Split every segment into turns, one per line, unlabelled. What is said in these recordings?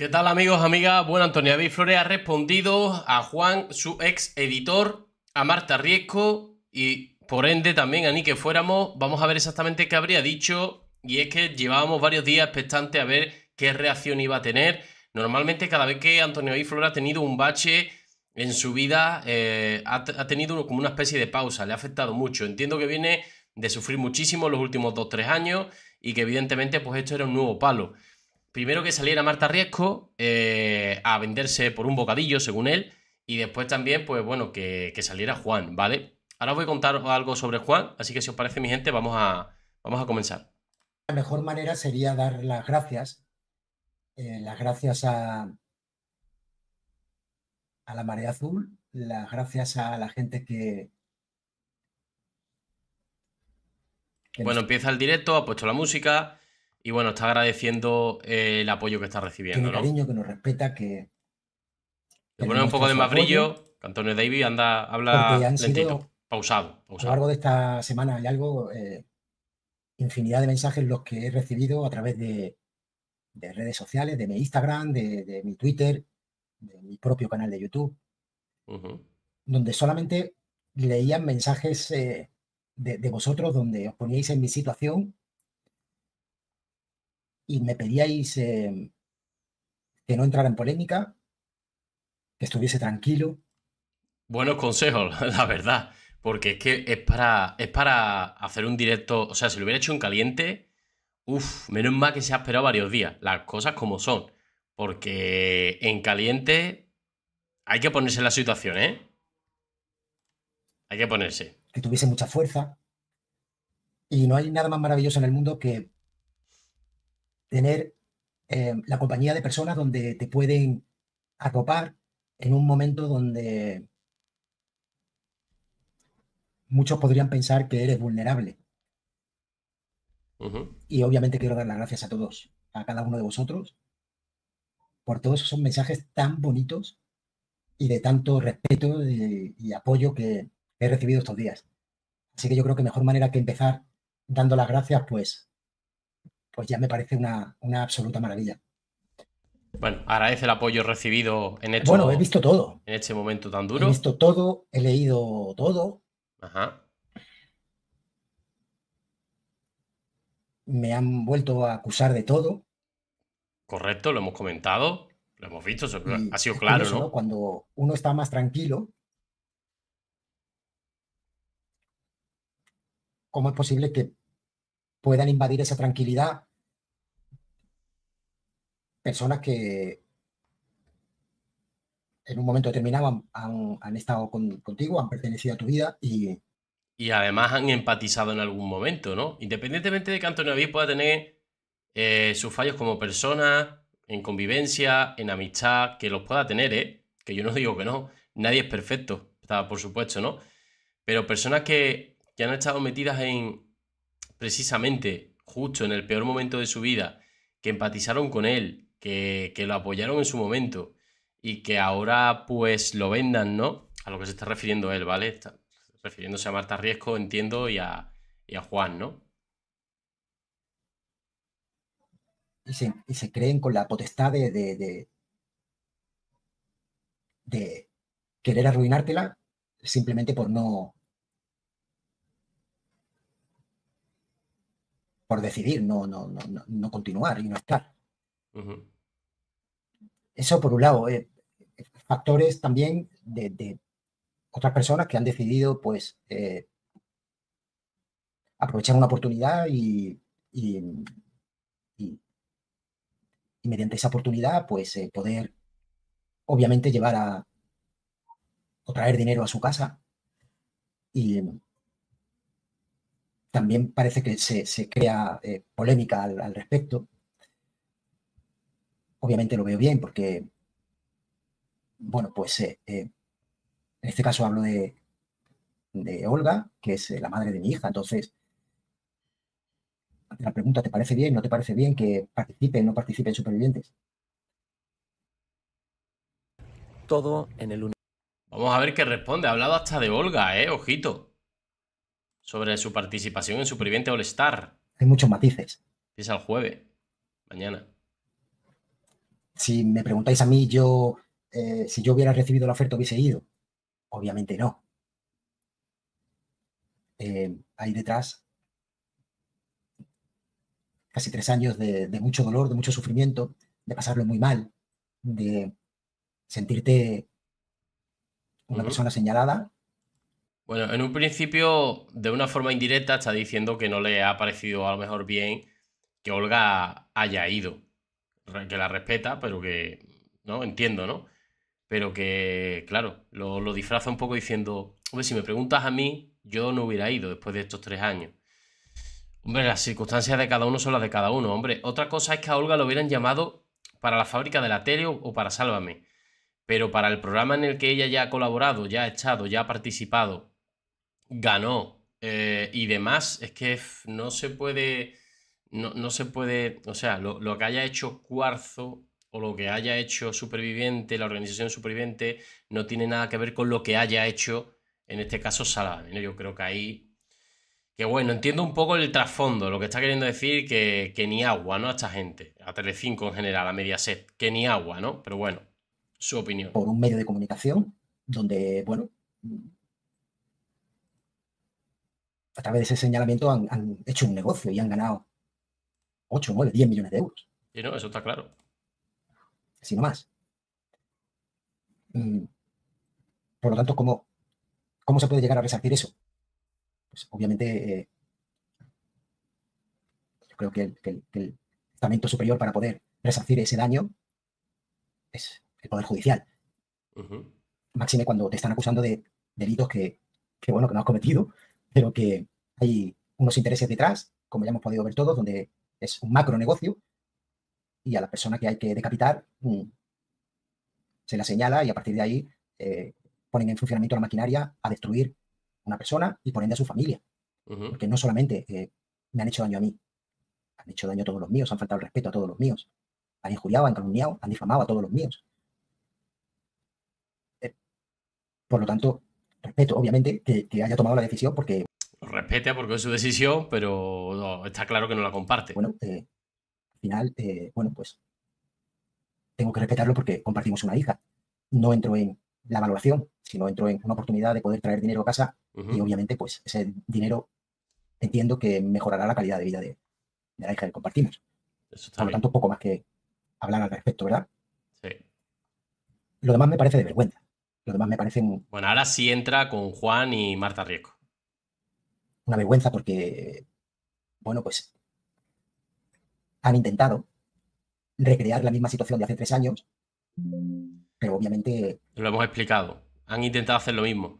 ¿Qué tal amigos, amigas? Bueno, Antonio David Flores ha respondido a Juan, su ex editor, a Marta Riesco y por ende también a que Fuéramos. Vamos a ver exactamente qué habría dicho y es que llevábamos varios días expectantes a ver qué reacción iba a tener. Normalmente cada vez que Antonio David Flores ha tenido un bache en su vida, eh, ha, tenido como una especie de pausa, le ha afectado mucho. Entiendo que viene de sufrir muchísimo los últimos 2-3 años y que evidentemente pues esto era un nuevo palo primero que saliera Marta Riesco eh, a venderse por un bocadillo, según él, y después también, pues bueno, que, saliera Juan, ¿vale? Ahora os voy a contar algo sobre Juan, así que si os parece, mi gente, vamos a, vamos a comenzar.
La mejor manera sería dar las gracias, eh, las gracias a, a la Marea Azul, las gracias a la gente que...
bueno, empieza el directo, ha puesto la música, y bueno, está agradeciendo el apoyo que está recibiendo. Que cariño,
que nos respeta, que. Le pone un poco de más brillo.
Que Antonio anda, habla lentito, pausado,
A lo largo de esta semana hay algo, eh, infinidad de mensajes los que he recibido a través de, redes sociales, de mi Instagram, de, mi Twitter, de mi propio canal de YouTube, donde solamente leían mensajes eh, de, vosotros, donde os poníais en mi situación y me pedíais que no entrara en polémica, que estuviese tranquilo.
Buenos consejos, la verdad, porque es que es para, es para hacer un directo, o sea, si lo hubiera hecho en caliente, uff, menos mal que se ha esperado varios días, las cosas como son, porque en caliente hay que ponerse en la situación, ¿eh? Hay que ponerse.
Que tuviese mucha fuerza. Y no hay nada más maravilloso en el mundo que tener eh, la compañía de personas donde te pueden acopar en un momento donde muchos podrían pensar que eres vulnerable. Y obviamente quiero dar las gracias a todos, a cada uno de vosotros, por todos esos mensajes tan bonitos y de tanto respeto y apoyo que he recibido estos días. Así que yo creo que mejor manera que empezar dando las gracias, pues pues ya me parece una, absoluta maravilla.
Bueno, agradece el apoyo recibido en este Bueno, he visto todo. En este momento tan duro. He visto
todo, he leído todo. Ajá. Me han vuelto a acusar de todo.
Correcto, lo hemos comentado, lo hemos visto, ha sido claro, ¿no?
Cuando uno está más tranquilo, ¿cómo es posible que puedan invadir esa tranquilidad personas que en un momento determinado han, estado contigo, han pertenecido a tu vida y...
Y además han empatizado en algún momento, ¿no? Independientemente de que Antonio pueda tener eh, sus fallos como persona, en convivencia, en amistad, que los pueda tener, ¿eh? Que yo no digo que no, nadie es perfecto, por supuesto, ¿no? Pero personas que, que han estado metidas en, precisamente justo en el peor momento de su vida, que empatizaron con él, que, lo apoyaron en su momento y que ahora pues lo vendan, ¿no? A lo que se está refiriendo él, ¿vale? refiriéndose a Marta Riesco, entiendo, y a, Juan, ¿no?
Y se, creen con la potestad de, de, de querer arruinártela simplemente por no, por decidir no, no, no, no continuar y no estar. Eso por un lado, eh, factores también de, otras personas que han decidido pues eh, aprovechar una oportunidad y, y, mediante esa oportunidad pues eh, poder obviamente llevar a o traer dinero a su casa y también parece que se, crea eh, polémica al, respecto. Obviamente lo veo bien porque, bueno, pues eh, eh, en este caso hablo de, Olga, que es la madre de mi hija. Entonces, la pregunta, ¿te parece bien? ¿No te parece bien que participen, no participen supervivientes?
Todo en el Vamos a ver qué responde. Ha hablado hasta de Olga, ¿eh? Ojito sobre su participación en Superviviente All Star.
Hay muchos matices.
Es el jueves, mañana.
Si me preguntáis a mí, yo, eh, si yo hubiera recibido la oferta, hubiese ido. Obviamente no. Eh, hay ahí detrás casi tres años de, mucho dolor, de mucho sufrimiento, de pasarlo muy mal, de sentirte una persona señalada,
bueno, en un principio, de una forma indirecta, está diciendo que no le ha parecido a lo mejor bien que Olga haya ido. Que la respeta, pero que. ¿No? Entiendo, ¿no? Pero que, claro, lo, disfraza un poco diciendo. Hombre, si me preguntas a mí, yo no hubiera ido después de estos tres años. Hombre, las circunstancias de cada uno son las de cada uno, hombre. Otra cosa es que a Olga lo hubieran llamado para la fábrica de la o, o para Sálvame. Pero para el programa en el que ella ya ha colaborado, ya ha echado, ya ha participado, ganó eh, y demás, es que no se puede, no, se puede, o sea, lo, que haya hecho Cuarzo o lo que haya hecho Superviviente, la organización Superviviente, no tiene nada que ver con lo que haya hecho, en este caso, salada Yo creo que ahí... Que bueno, entiendo un poco el trasfondo, lo que está queriendo decir que, ni agua, ¿no? A esta gente, a Telecinco en general, a Mediaset, que ni agua, ¿no? Pero bueno, su opinión.
Por un medio de comunicación donde, bueno, a través de ese señalamiento han, hecho un negocio y han ganado 8, 9, 10 millones de euros.
Y no, eso está claro.
Si no más. Mm. Por lo tanto, ¿cómo, cómo se puede llegar a resarcir eso? Pues obviamente, eh, yo creo que el, estamento superior para poder resarcir ese daño es el Poder Judicial. Máxime cuando te están acusando de delitos que, que, bueno, que no has cometido, pero que, hay unos intereses detrás, como ya hemos podido ver todos, donde es un macro negocio y a la persona que hay que decapitar mm, se la señala y a partir de ahí eh, ponen en funcionamiento la maquinaria a destruir una persona y ponen a su familia. Porque no solamente eh, me han hecho daño a mí, han hecho daño a todos los míos, han faltado el respeto a todos los míos, han injuriado, han calumniado, han difamado a todos los míos. Eh, por lo tanto, respeto, obviamente, que, haya tomado la decisión porque
respete porque es su decisión, pero está claro que no la comparte. Bueno, eh,
al final, eh, bueno, pues tengo que respetarlo porque compartimos una hija. No entro en la valoración, sino entro en una oportunidad de poder traer dinero a casa y obviamente pues ese dinero entiendo que mejorará la calidad de vida de, la hija que compartimos. Por lo tanto, poco más que hablar al respecto, ¿verdad? Sí. Lo demás me parece de vergüenza. Lo demás me parecen... Bueno,
ahora sí entra con Juan y Marta Riesco
una vergüenza porque, bueno, pues han intentado recrear la misma situación de hace tres años, pero obviamente...
Lo hemos explicado. Han intentado hacer lo mismo.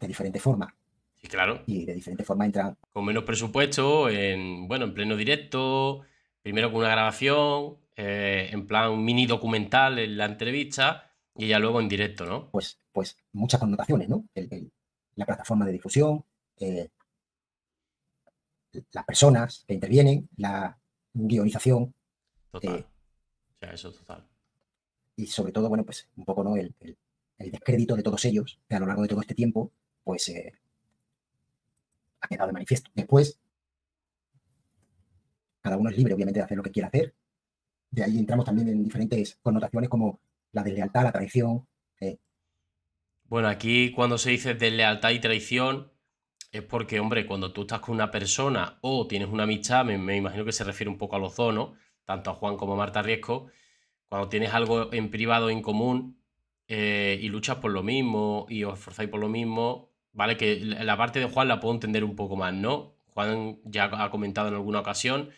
De diferente forma. Sí, claro. Y de diferente forma entran... Con menos presupuesto, en, bueno, en pleno directo, primero con una grabación, eh, en plan mini documental en la entrevista y ya luego en directo, ¿no?
Pues, pues muchas connotaciones, ¿no? la plataforma de difusión, eh, las personas que intervienen, la guionización. Total. Eh, o sea, eso total. Y sobre todo, bueno, pues un poco ¿no? el, descrédito de todos ellos, que a lo largo de todo este tiempo, pues eh, ha quedado de manifiesto. Después, cada uno es libre, obviamente, de hacer lo que quiera hacer. De ahí entramos también en diferentes connotaciones como la deslealtad, la traición. Eh.
Bueno, aquí cuando se dice deslealtad y traición, es porque, hombre, cuando tú estás con una persona o tienes una amistad, me, imagino que se refiere un poco a los dos, Tanto a Juan como a Marta Riesco, cuando tienes algo en privado en común eh, y luchas por lo mismo y os esforzáis por lo mismo, ¿vale? Que la parte de Juan la puedo entender un poco más, ¿no? Juan ya ha comentado en alguna ocasión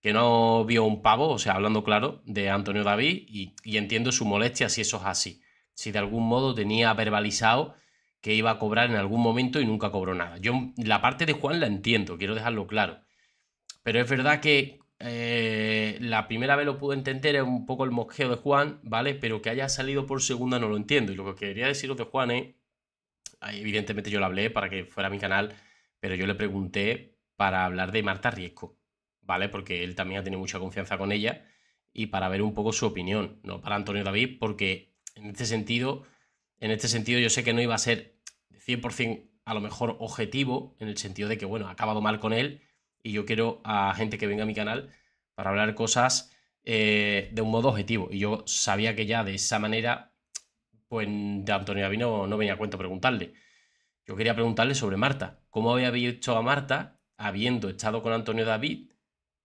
que no vio un pavo, o sea, hablando claro, de Antonio David y, y entiendo su molestia si eso es así. Si de algún modo tenía verbalizado que iba a cobrar en algún momento y nunca cobró nada. Yo la parte de Juan la entiendo, quiero dejarlo claro. Pero es verdad que eh, la primera vez lo pude entender, es un poco el mosqueo de Juan, ¿vale? Pero que haya salido por segunda no lo entiendo. Y lo que quería deciros de Juan es, evidentemente yo lo hablé para que fuera mi canal, pero yo le pregunté para hablar de Marta Riesco, ¿vale? Porque él también ha tenido mucha confianza con ella y para ver un poco su opinión, no para Antonio David, porque en este sentido en este sentido, yo sé que no iba a ser 100% a lo mejor objetivo, en el sentido de que, bueno, ha acabado mal con él y yo quiero a gente que venga a mi canal para hablar cosas eh, de un modo objetivo. Y yo sabía que ya de esa manera, pues de Antonio David no venía a cuento preguntarle. Yo quería preguntarle sobre Marta. ¿Cómo había visto a Marta habiendo estado con Antonio David?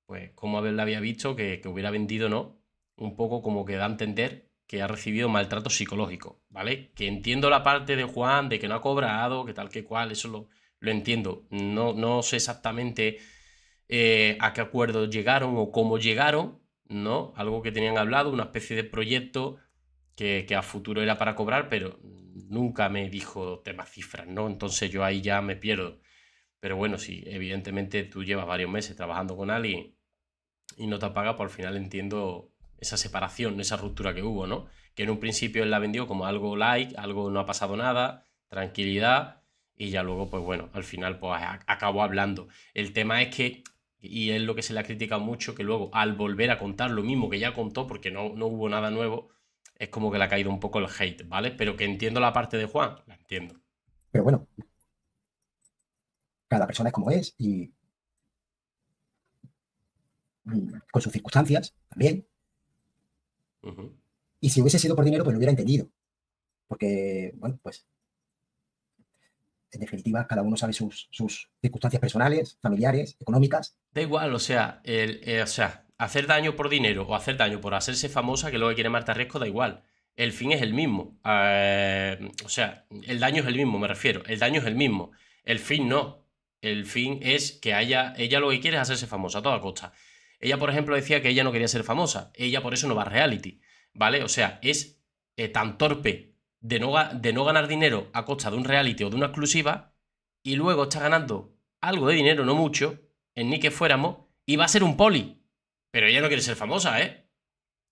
Pues cómo la había visto que, que hubiera vendido, ¿no? Un poco como que da a entender que ha recibido maltrato psicológico, ¿vale? Que entiendo la parte de Juan, de que no ha cobrado, que tal, que cual, eso lo, entiendo. No, no sé exactamente eh, a qué acuerdo llegaron o cómo llegaron, ¿no? Algo que tenían hablado, una especie de proyecto que, a futuro era para cobrar, pero nunca me dijo temas cifras, ¿no? Entonces yo ahí ya me pierdo. Pero bueno, si sí, evidentemente tú llevas varios meses trabajando con alguien y no te paga, por al final entiendo esa separación, esa ruptura que hubo, ¿no? Que en un principio él la vendió como algo like, algo no ha pasado nada, tranquilidad, y ya luego, pues bueno, al final pues acabó hablando. El tema es que, y es lo que se le ha criticado mucho, que luego al volver a contar lo mismo que ya contó, porque no, no hubo nada nuevo, es como que le ha caído un poco el hate, ¿vale? Pero que entiendo la parte de Juan, la entiendo.
Pero bueno, cada persona es como es y con sus circunstancias también. Y si hubiese sido por dinero, pues lo hubiera entendido. Porque, bueno, pues, en definitiva, cada uno sabe sus, circunstancias personales, familiares, económicas. Da igual, o sea,
el, eh, o sea, hacer daño por dinero o hacer daño por hacerse famosa, que luego lo que quiere Marta Riesco, da igual. El fin es el mismo. Eh, o sea, el daño es el mismo, me refiero. El daño es el mismo. El fin no. El fin es que haya. Ella lo que quiere es hacerse famosa a toda costa. Ella, por ejemplo, decía que ella no quería ser famosa. Ella por eso no va a reality. ¿Vale? O sea, es eh, tan torpe de no, de no ganar dinero a costa de un reality o de una exclusiva y luego está ganando algo de dinero, no mucho, en ni que fuéramos, y va a ser un poli. Pero ella no quiere ser famosa, ¿eh?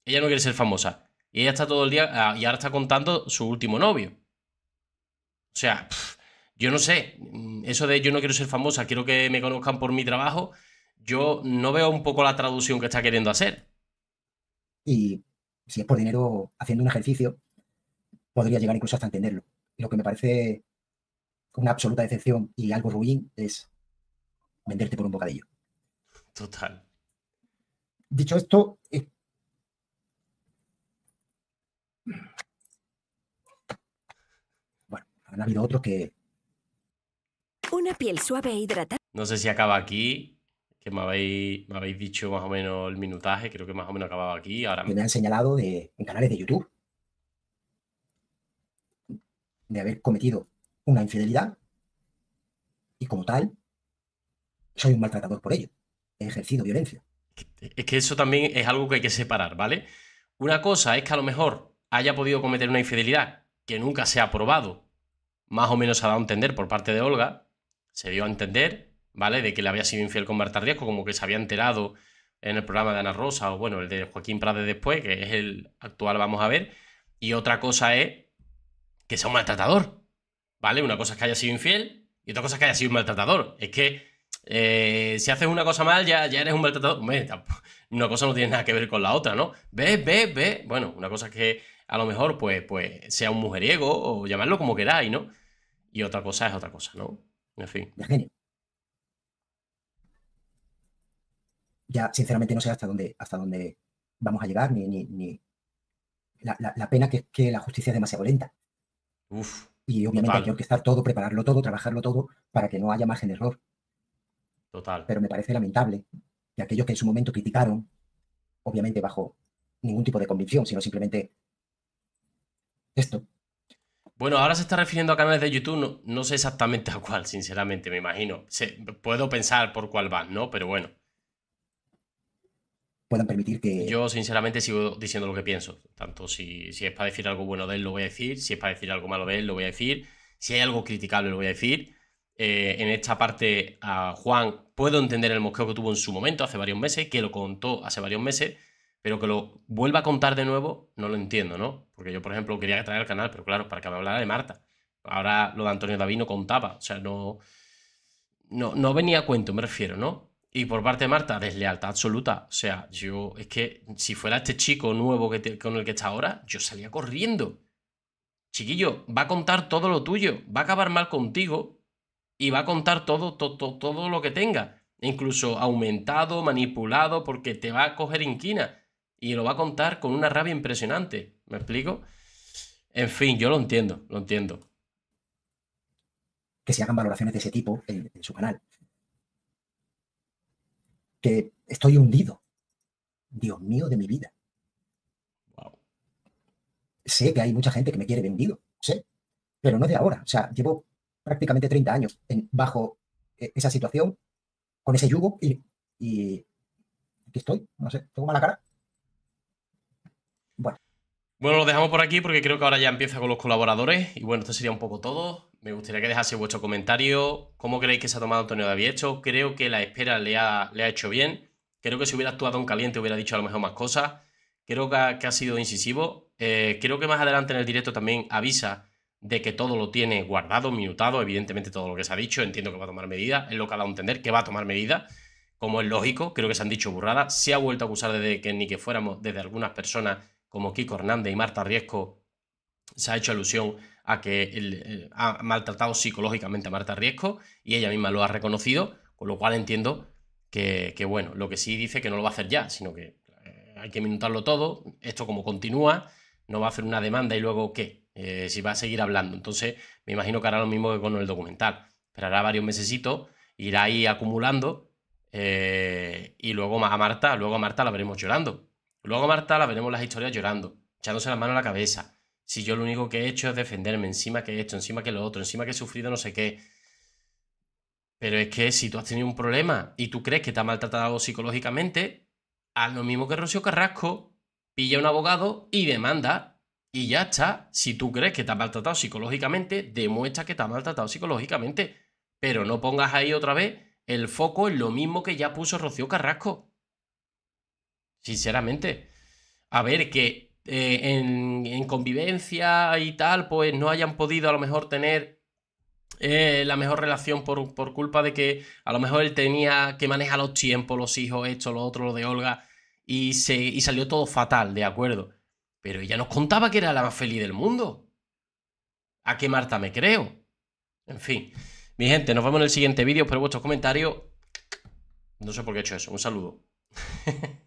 Ella no quiere ser famosa. Y ella está todo el día, ah, y ahora está contando su último novio. O sea, yo no sé, mm, eso de yo no quiero ser famosa, quiero que me conozcan por mi trabajo, yo no veo un poco la traducción que está queriendo hacer.
Y si es por dinero, haciendo un ejercicio, podría llegar incluso hasta entenderlo. Lo que me parece una absoluta decepción y algo ruin es venderte por un bocadillo. Total. Dicho esto, eh, bueno, han habido otros que... Una piel suave e hidratada.
No sé si acaba aquí que me habéis, dicho más o menos el minutaje, creo que más o menos acababa aquí. Ahora... me han señalado de,
en canales de YouTube de haber cometido una infidelidad y como tal soy un maltratador por ello. He ejercido violencia.
Es que eso también es algo que hay que separar, ¿vale? Una cosa es que a lo mejor haya podido cometer una infidelidad que nunca se ha probado, más o menos se ha dado a entender por parte de Olga, se dio a entender, ¿vale? De que le había sido infiel con Marta como que se había enterado en el programa de Ana Rosa o bueno, el de Joaquín Prades después, que es el actual, vamos a ver. Y otra cosa es que sea un maltratador, ¿vale? Una cosa es que haya sido infiel y otra cosa es que haya sido un maltratador. Es que eh, si haces una cosa mal ya, ya eres un maltratador. una cosa no tiene nada que ver con la otra, ¿no? Ve, ve, ve. Bueno, una cosa es que a lo mejor pues, pues sea un mujeriego o llamarlo como queráis, ¿no? Y otra cosa es otra cosa, ¿no? En fin.
ya sinceramente no sé hasta dónde, hasta dónde vamos a llegar, ni, ni, La, pena que es que la justicia es demasiado lenta. y obviamente hay que estar todo, prepararlo todo, trabajarlo todo, para que no haya margen de error. Total. Pero me parece lamentable que aquellos que en su momento criticaron, obviamente bajo ningún tipo de convicción, sino simplemente
esto. Bueno, ahora se está refiriendo a canales de YouTube, no, sé exactamente a cuál, sinceramente, me imagino. puedo pensar por cuál va ¿no? Pero bueno
puedan permitir que...
Yo sinceramente sigo diciendo lo que pienso. Tanto si, si es para decir algo bueno de él, lo voy a decir. Si es para decir algo malo de él, lo voy a decir. Si hay algo criticable, lo voy a decir. Eh, en esta parte a Juan puedo entender el mosqueo que tuvo en su momento, hace varios meses, que lo contó hace varios meses, pero que lo vuelva a contar de nuevo, no lo entiendo, ¿no? Porque yo, por ejemplo, quería que traer el canal, pero claro, para que me hablara de Marta. Ahora lo de Antonio David no contaba, o sea, no, no, no venía a cuento, me refiero, ¿no? Y por parte de Marta, deslealtad absoluta. O sea, yo, es que si fuera este chico nuevo que con el que está ahora, yo salía corriendo. Chiquillo, va a contar todo lo tuyo, va a acabar mal contigo y va a contar todo, todo todo lo que tenga. Incluso aumentado, manipulado, porque te va a coger inquina y lo va a contar con una rabia impresionante. ¿Me explico? En fin, yo lo entiendo, lo entiendo.
Que se hagan valoraciones de ese tipo en su canal que estoy hundido. Dios mío de mi vida. Sé que hay mucha gente que me quiere vendido, sé, pero no de ahora. O sea, llevo prácticamente 30 años bajo eh, esa situación, con ese yugo y, y aquí estoy, no sé, tengo mala cara. Bueno.
Bueno, lo dejamos por aquí porque creo que ahora ya empieza con los colaboradores y bueno, esto sería un poco todo me gustaría que dejase vuestro comentario. ¿Cómo creéis que se ha tomado Antonio esto? Creo que la espera le ha, hecho bien. Creo que si hubiera actuado en caliente hubiera dicho a lo mejor más cosas. Creo que ha, sido incisivo. Eh, creo que más adelante en el directo también avisa de que todo lo tiene guardado, minutado, evidentemente todo lo que se ha dicho, entiendo que va a tomar medidas, es lo que ha dado a entender, que va a tomar medidas, como es lógico, creo que se han dicho burradas, se ha vuelto a acusar desde que ni que fuéramos, desde algunas personas como Kiko Hernández y Marta Riesco, se ha hecho alusión a que ha maltratado psicológicamente a Marta Riesco y ella misma lo ha reconocido, con lo cual entiendo que, bueno, lo que sí dice que no lo va a hacer ya, sino que eh, hay que minutarlo todo, esto como continúa, no va a hacer una demanda y luego qué, eh, si va a seguir hablando. Entonces me imagino que hará lo mismo que con el documental, pero hará varios mesecitos, irá ahí acumulando eh, y luego a Marta, luego a Marta la veremos llorando. Luego a Marta la veremos las historias llorando, echándose la mano a la cabeza si yo lo único que he hecho es defenderme, encima que he hecho encima que lo otro, encima que he sufrido no sé qué. Pero es que si tú has tenido un problema y tú crees que te ha maltratado psicológicamente, haz lo mismo que Rocío Carrasco, pilla a un abogado y demanda. Y ya está. Si tú crees que te ha maltratado psicológicamente, demuestra que te ha maltratado psicológicamente. Pero no pongas ahí otra vez el foco en lo mismo que ya puso Rocío Carrasco. Sinceramente. A ver, que eh, en, convivencia y tal, pues no hayan podido a lo mejor tener eh, la mejor relación por, por, culpa de que a lo mejor él tenía que manejar los tiempos, los hijos, esto, lo otro, lo de Olga, y, se, y salió todo fatal, de acuerdo. Pero ella nos contaba que era la más feliz del mundo. ¿A qué Marta me creo? En fin. Mi gente, nos vemos en el siguiente vídeo. Espero vuestros comentarios. No sé por qué he hecho eso. Un saludo.